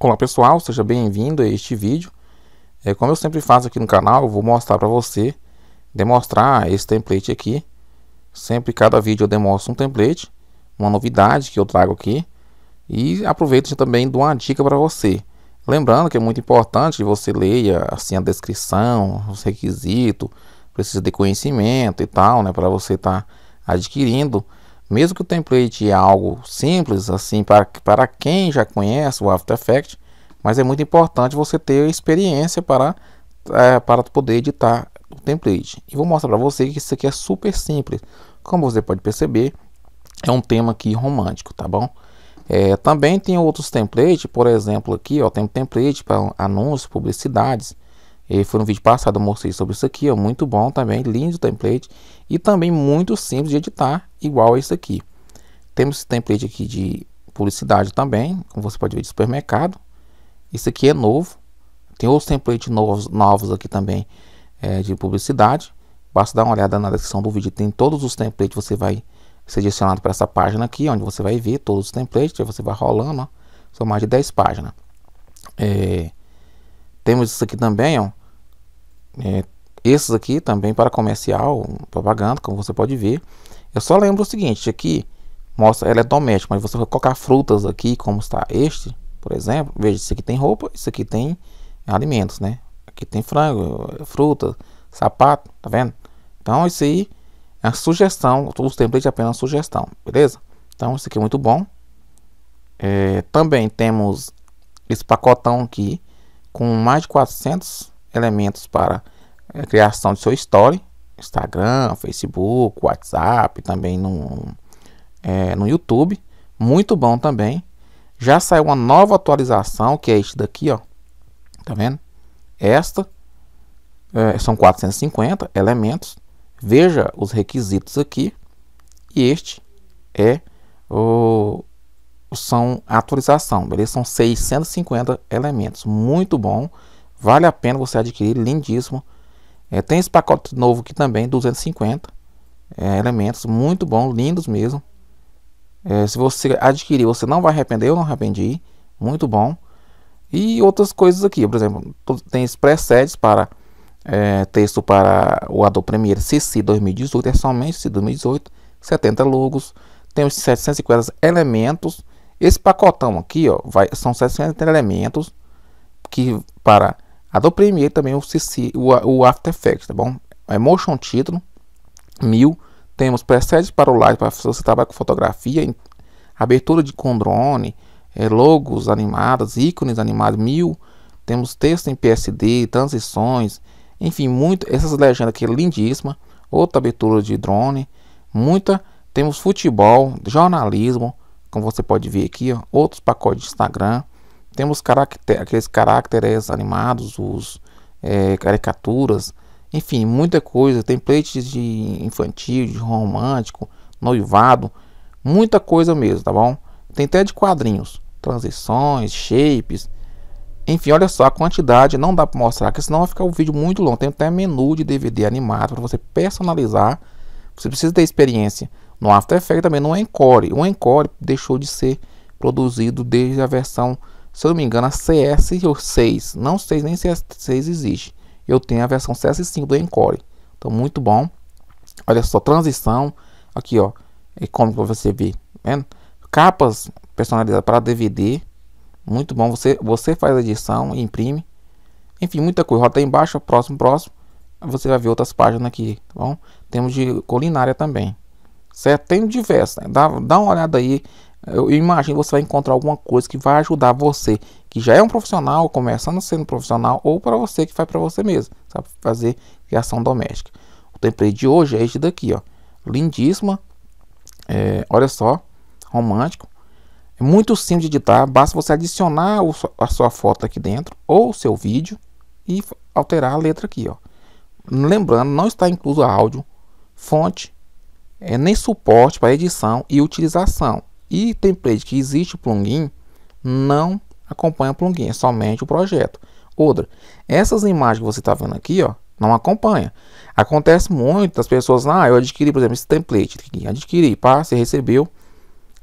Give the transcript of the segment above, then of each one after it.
Olá pessoal, seja bem-vindo a este vídeo. É, como eu sempre faço aqui no canal, eu vou mostrar para você, demonstrar esse template aqui. Sempre cada vídeo eu demonstro um template, uma novidade que eu trago aqui. E aproveito também de uma dica para você. Lembrando que é muito importante que você leia assim a descrição, os requisitos, precisa de conhecimento e tal, né, para você estar tá adquirindo mesmo que o template é algo simples, assim, para, para quem já conhece o After Effects, mas é muito importante você ter experiência para, é, para poder editar o template. E vou mostrar para você que isso aqui é super simples. Como você pode perceber, é um tema aqui romântico, tá bom? É, também tem outros templates, por exemplo, aqui ó, tem um template para anúncios, publicidades. E foi no vídeo passado, eu mostrei sobre isso aqui, ó, muito bom também, lindo o template e também muito simples de editar, igual a isso aqui. Temos esse template aqui de publicidade também, como você pode ver de supermercado. Isso aqui é novo, tem outros templates novos, novos aqui também é, de publicidade. Basta dar uma olhada na descrição do vídeo, tem todos os templates, você vai ser direcionado para essa página aqui, onde você vai ver todos os templates, aí você vai rolando, ó, são mais de 10 páginas. É, temos isso aqui também, ó, é, esses aqui também para comercial, propaganda, como você pode ver. Eu só lembro o seguinte, aqui mostra ela é doméstica. mas você vai colocar frutas aqui, como está este, por exemplo. Veja, isso aqui tem roupa, isso aqui tem alimentos, né? Aqui tem frango, fruta, sapato, tá vendo? Então, isso aí é a sugestão, os templates é apenas sugestão, beleza? Então, isso aqui é muito bom. É, também temos esse pacotão aqui, com mais de 400 elementos para a eh, criação de seu story, Instagram, Facebook, WhatsApp, também no, é, no YouTube. Muito bom também. Já saiu uma nova atualização, que é este daqui, ó. Tá vendo? Esta é, são 450 elementos. Veja os requisitos aqui. E este é o são atualização, beleza? São 650 elementos. Muito bom. Vale a pena você adquirir, lindíssimo. É, tem esse pacote novo aqui também, 250 é, elementos, muito bom, lindos mesmo. É, se você adquirir, você não vai arrepender, eu não arrependi, muito bom. E outras coisas aqui, por exemplo, tem presets para é, texto para o Adobe Premiere CC 2018, é somente CC 2018, 70 logos, tem os 750 elementos. Esse pacotão aqui, ó, vai, são 750 elementos que para Adobe Premiere também o, CC, o, o After Effects, tá bom? Emotion é título, 1000. Temos presets para o live, para se você trabalha com fotografia, abertura de com drone, é, logos animados, ícones animados, 1000. Temos texto em PSD, transições, enfim, muito. Essas legendas aqui lindíssimas, é lindíssima. Outra abertura de drone, muita. Temos futebol, jornalismo, como você pode ver aqui, ó, outros pacotes de Instagram. Temos caracter, aqueles caracteres animados, os é, caricaturas, enfim, muita coisa, templates de infantil, de romântico, noivado, muita coisa mesmo, tá bom? Tem até de quadrinhos, transições, shapes, enfim, olha só a quantidade, não dá para mostrar, porque senão vai ficar o um vídeo muito longo. Tem até menu de DVD animado para você personalizar. Você precisa ter experiência no After Effects também, no Encore. O Encore deixou de ser produzido desde a versão se eu não me engano, a CS6, não sei nem se a 6 existe. Eu tenho a versão CS5 do Encore. Então, muito bom. Olha só, transição. Aqui, ó. E é como você vê, vendo? Né? Capas personalizadas para DVD. Muito bom. Você, você faz a edição e imprime. Enfim, muita coisa. Rota embaixo, próximo, próximo. Você vai ver outras páginas aqui. Tá bom? Temos de culinária também certo? Tem diversos, né? dá, dá uma olhada aí. Eu imagino que você vai encontrar alguma coisa que vai ajudar você, que já é um profissional, começando sendo profissional, ou para você que faz para você mesmo, sabe? Fazer criação doméstica. O template de hoje é este daqui, ó. Lindíssima. É, olha só, romântico. É muito simples de editar, basta você adicionar o, a sua foto aqui dentro, ou o seu vídeo, e alterar a letra aqui, ó. Lembrando, não está incluso áudio, fonte, é, nem suporte para edição e utilização. E template que existe o plugin não acompanha o plugin, é somente o projeto. Outra, essas imagens que você está vendo aqui, ó, não acompanha. Acontece muito das pessoas, ah, eu adquiri, por exemplo, esse template, adquiri, pá, você recebeu.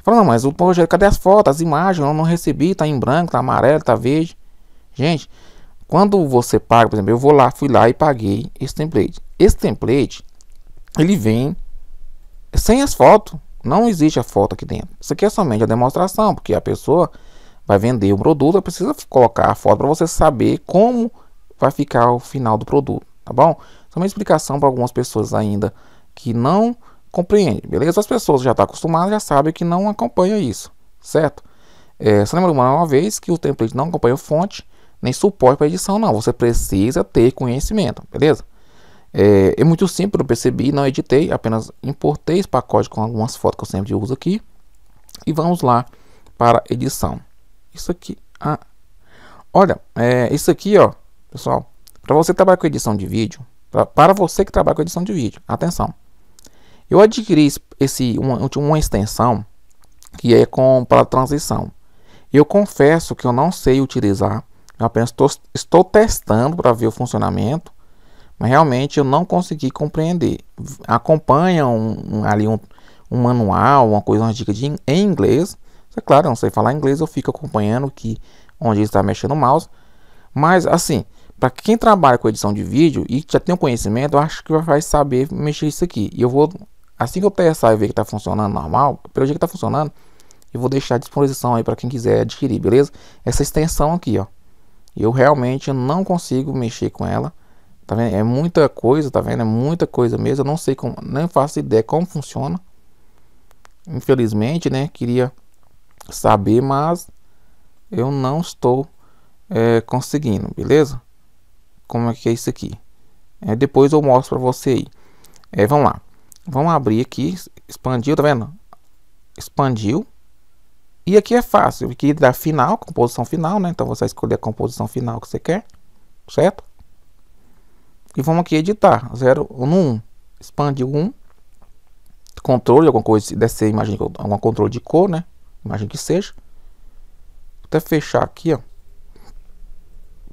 Fala, não, mas o projeto, cadê as fotos, as imagens? Eu não recebi, tá em branco, tá amarelo, tá verde. Gente, quando você paga, por exemplo, eu vou lá, fui lá e paguei esse template. Esse template, ele vem sem as fotos. Não existe a foto aqui dentro. Isso aqui é somente a demonstração, porque a pessoa vai vender o produto, ela precisa colocar a foto para você saber como vai ficar o final do produto, tá bom? Isso é uma explicação para algumas pessoas ainda que não compreendem, beleza? As pessoas já estão tá acostumadas, já sabem que não acompanha isso, certo? É, você lembra uma vez que o template não acompanha fonte, nem suporte para edição, não. Você precisa ter conhecimento, beleza? É, é muito simples, eu percebi, não editei, apenas importei esse pacote com algumas fotos que eu sempre uso aqui. E vamos lá para edição. Isso aqui, ah, olha, é, isso aqui, ó, pessoal, para você trabalhar com edição de vídeo, pra, para você que trabalha com edição de vídeo, atenção. Eu adquiri esse, uma, uma extensão que é com para transição. Eu confesso que eu não sei utilizar, eu apenas tô, estou testando para ver o funcionamento. Mas realmente eu não consegui compreender. Acompanha um, um, ali um, um, manual, uma coisa, uma dica de, em inglês. É claro, eu não sei falar inglês, eu fico acompanhando que onde está mexendo o mouse. Mas assim, para quem trabalha com edição de vídeo e já tem um conhecimento, eu acho que vai saber mexer isso aqui. E eu vou, assim que eu testar e ver que está funcionando normal, pelo jeito que está funcionando, eu vou deixar à disposição aí para quem quiser adquirir, beleza? Essa extensão aqui, ó. Eu realmente não consigo mexer com ela. Tá vendo? É muita coisa, tá vendo? É muita coisa mesmo. Eu não sei como, nem faço ideia como funciona. Infelizmente, né? Queria saber, mas eu não estou é, conseguindo, beleza? Como é que é isso aqui? É, depois eu mostro para você aí. É, vamos lá. Vamos abrir aqui. Expandiu, tá vendo? Expandiu. E aqui é fácil. Aqui dá final, composição final, né? Então você escolhe a composição final que você quer, certo? E vamos aqui editar. 0, no 1. Expandir 1. Controle, alguma coisa. Deve ser, imagem algum controle de cor, né? Imagina que seja. Vou até fechar aqui, ó.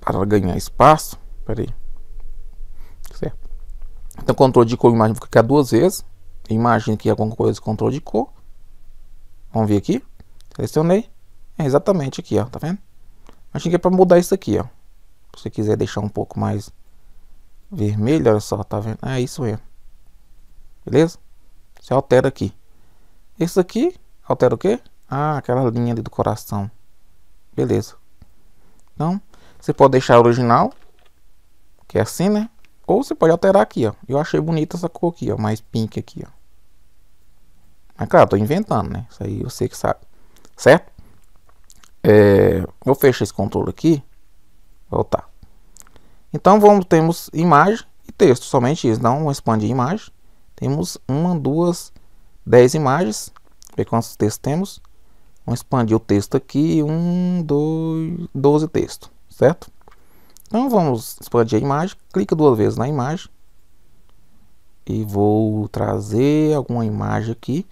Para ganhar espaço. Pera aí. Certo. Então, controle de cor, imagem vou clicar duas vezes. imagem que é alguma coisa controle de cor. Vamos ver aqui. Selecionei. É exatamente aqui, ó. Tá vendo? Acho que é para mudar isso aqui, ó. Se você quiser deixar um pouco mais vermelho, olha só, tá vendo? É isso mesmo. Beleza? Você é altera aqui. Esse aqui altera o quê? Ah, aquela linha ali do coração. Beleza. Então, você pode deixar original, que é assim, né? Ou você pode alterar aqui, ó. Eu achei bonita essa cor aqui, ó, mais pink aqui, ó. Mas claro, tô inventando, né? Isso aí eu sei que sabe. Certo? É, eu fecho esse controle aqui. Voltar. Então vamos, temos imagem e texto, somente isso. Não expandir imagem. Temos uma, duas, dez imagens. Ver quantos textos temos. Vamos expandir o texto aqui. Um, dois, doze textos, certo? Então vamos expandir a imagem. Clica duas vezes na imagem. E vou trazer alguma imagem aqui.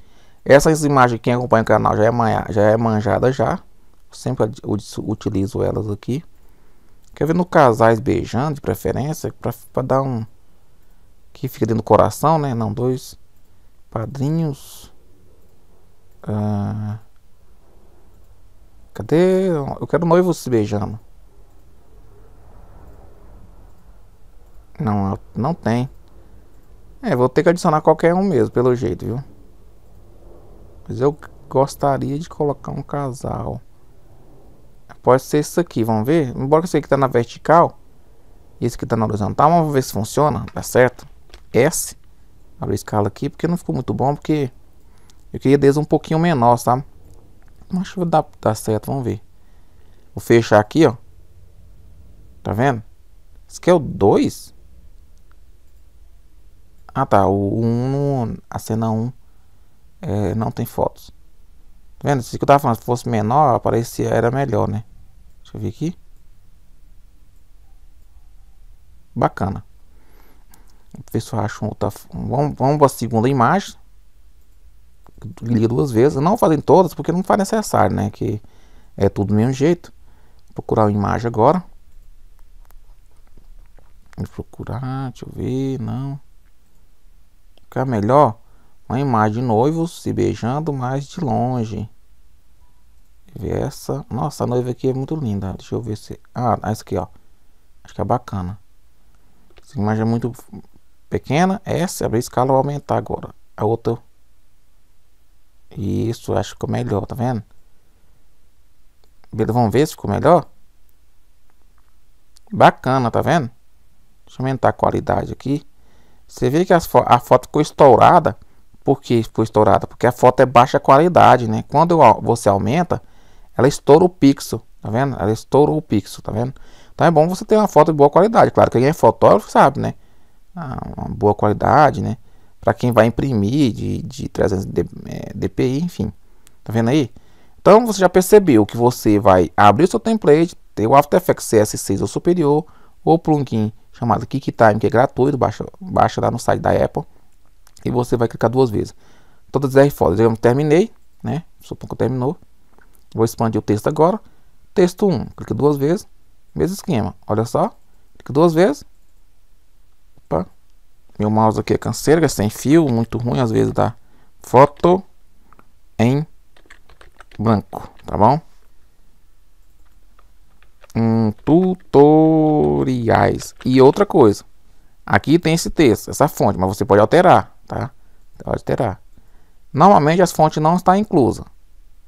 Essas imagens, quem acompanha o canal já é, já é manjada já. Sempre utilizo elas aqui. Quer ver no casais beijando, de preferência, para dar um. Que fica dentro do coração, né? Não, dois padrinhos. Ah, cadê? Eu quero noivo se beijando. Não, não tem. É, vou ter que adicionar qualquer um mesmo, pelo jeito, viu? Mas eu gostaria de colocar um casal. Pode ser isso aqui, vamos ver? Embora esse aqui está na vertical e esse aqui está na horizontal, vamos ver se funciona, tá certo? S, A escala aqui, porque não ficou muito bom, porque eu queria desde um pouquinho menor, sabe? Mas acho que dá, dá certo, vamos ver. Vou fechar aqui, ó. Tá vendo? Esse aqui é o 2? Ah tá, o 1, um, a cena 1 um, é, não tem fotos. Vendo? se eu tava falando, se fosse menor, aparecia, era melhor, né? Deixa eu ver aqui. Bacana. Ver se eu acho outra. Vamos, vamos para a segunda imagem. Liga duas vezes. não fazem todas porque não faz necessário, né? Que é tudo do mesmo jeito. Vou procurar uma imagem agora. Vou procurar, deixa eu ver. Não. Ficar é melhor. Uma imagem de noivos se beijando, mas de longe. Essa. Nossa, a noiva aqui é muito linda. Deixa eu ver se. Ah, ah, essa aqui, ó. Acho que é bacana. Essa imagem é muito pequena. Essa, a escala vai aumentar agora. A outra. Isso, acho que ficou melhor, tá vendo? Beleza, vamos ver se ficou melhor. Bacana, tá vendo? Deixa eu aumentar a qualidade aqui. Você vê que fo a foto ficou estourada. Por que foi estourada? Porque a foto é baixa qualidade, né? Quando você aumenta, ela estoura o pixel, tá vendo? Ela estoura o pixel, tá vendo? Então é bom você ter uma foto de boa qualidade. Claro, que quem é fotógrafo sabe, né? Ah, uma boa qualidade, né? Para quem vai imprimir de, de 300 dpi, é, enfim. Tá vendo aí? Então você já percebeu que você vai abrir o seu template, ter o After Effects CS6 ou superior, ou plugin chamado QuickTime, que é gratuito, baixa, baixa lá no site da Apple e você vai clicar duas vezes. Todas as fotos, Eu terminei, né? Suponho que terminou. Vou expandir o texto agora. Texto 1, clica duas vezes. Mesmo esquema, olha só. Clica duas vezes. Opa. Meu mouse aqui é canseiro, é sem fio, muito ruim, às vezes dá foto em branco, tá bom? Um tutoriais. E outra coisa, aqui tem esse texto, essa fonte, mas você pode alterar tá? Pode alterar. Normalmente as fontes não está inclusa,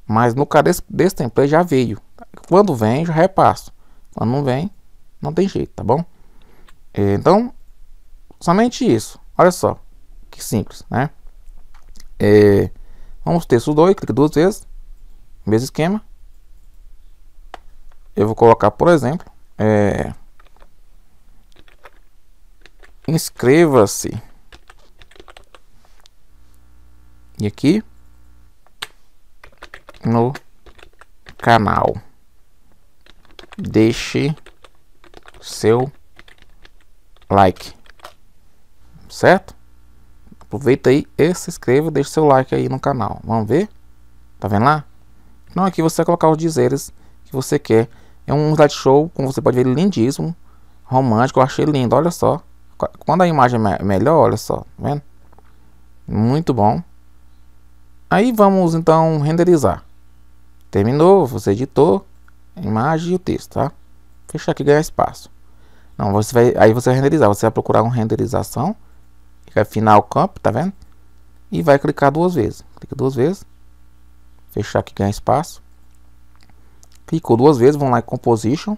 mas no caso desse, desse template já veio. Quando vem, já repasso. Quando não vem, não tem jeito, tá bom? É, então, somente isso. Olha só, que simples, né? É, vamos ter isso dois, clique duas vezes, mesmo esquema. Eu vou colocar, por exemplo, é, inscreva-se e aqui no canal. Deixe seu like, certo? Aproveita aí e se inscreva, deixe seu like aí no canal. Vamos ver? Tá vendo lá? Não, aqui você vai colocar os dizeres que você quer. É um slideshow, como você pode ver, lindíssimo, romântico. Eu achei lindo, olha só. Quando a imagem é melhor, olha só, tá vendo? Muito bom. Aí vamos então renderizar. Terminou, você editou a imagem e o texto, tá? Fechar aqui ganhar espaço. Não, você vai, aí você vai renderizar, você vai procurar uma renderização, é final campo, tá vendo? E vai clicar duas vezes. Clica duas vezes. Fechar aqui ganhar espaço. Clicou duas vezes, vamos lá em composition.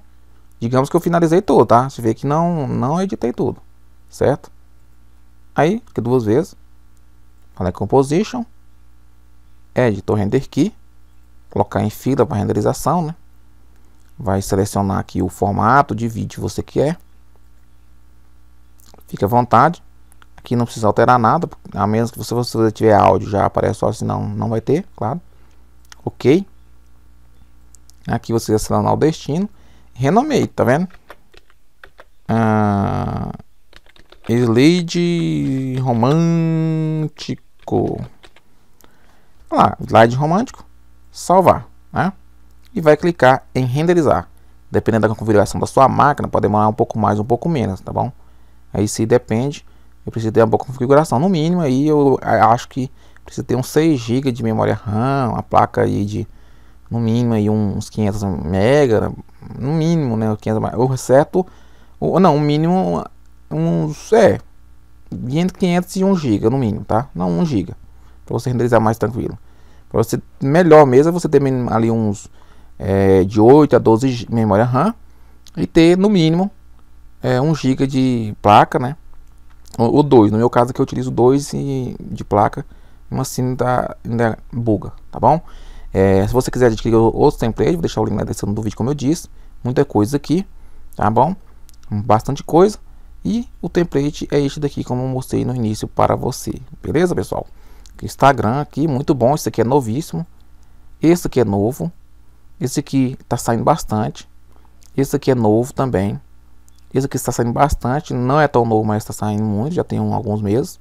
Digamos que eu finalizei tudo, tá? Você vê que não, não editei tudo, certo? Aí, clica duas vezes. Vai lá em composition é, editor render key, colocar em fila para renderização, né? Vai selecionar aqui o formato de vídeo que você quer. Fique à vontade. Aqui não precisa alterar nada, a menos que você, você tiver áudio já aparece só, senão não vai ter, claro. Ok. Aqui você vai selecionar o destino. Renomei, tá vendo? Ah, Slade Romântico lá, slide romântico, salvar, né? E vai clicar em renderizar. Dependendo da configuração da sua máquina, pode demorar um pouco mais, um pouco menos, tá bom? Aí se depende, eu preciso ter uma boa configuração, no mínimo aí eu acho que precisa ter uns 6 GB de memória RAM, uma placa aí de no mínimo aí uns 500 MB, no mínimo, né, 500 ou certo, ou não, o mínimo uns é 500 e 1 GB no mínimo, tá? Não 1 GB, para você renderizar mais tranquilo para Você, melhor mesmo é você ter ali uns é, de 8 a 12 memória RAM e ter no mínimo é, 1 GB de placa, né? Ou 2, no meu caso que eu utilizo 2 de placa, mas assim tá, ainda é buga, tá bom? É, se você quiser adquirir outros templates, vou deixar o link na descrição do vídeo, como eu disse. Muita coisa aqui, tá bom? Bastante coisa. E o template é este daqui, como eu mostrei no início para você. Beleza, pessoal? Instagram aqui, muito bom. Esse aqui é novíssimo. Esse aqui é novo. Esse aqui está saindo bastante. Esse aqui é novo também. Esse aqui está saindo bastante. Não é tão novo, mas está saindo muito. Já tem um, alguns meses.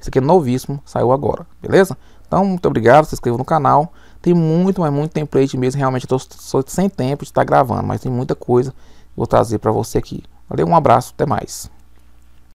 Esse aqui é novíssimo. Saiu agora. Beleza? Então, muito obrigado. Se inscreva no canal. Tem muito, mas muito template mesmo. Realmente, eu estou sem tempo de estar gravando. Mas tem muita coisa que vou trazer para você aqui. Valeu, um abraço. Até mais.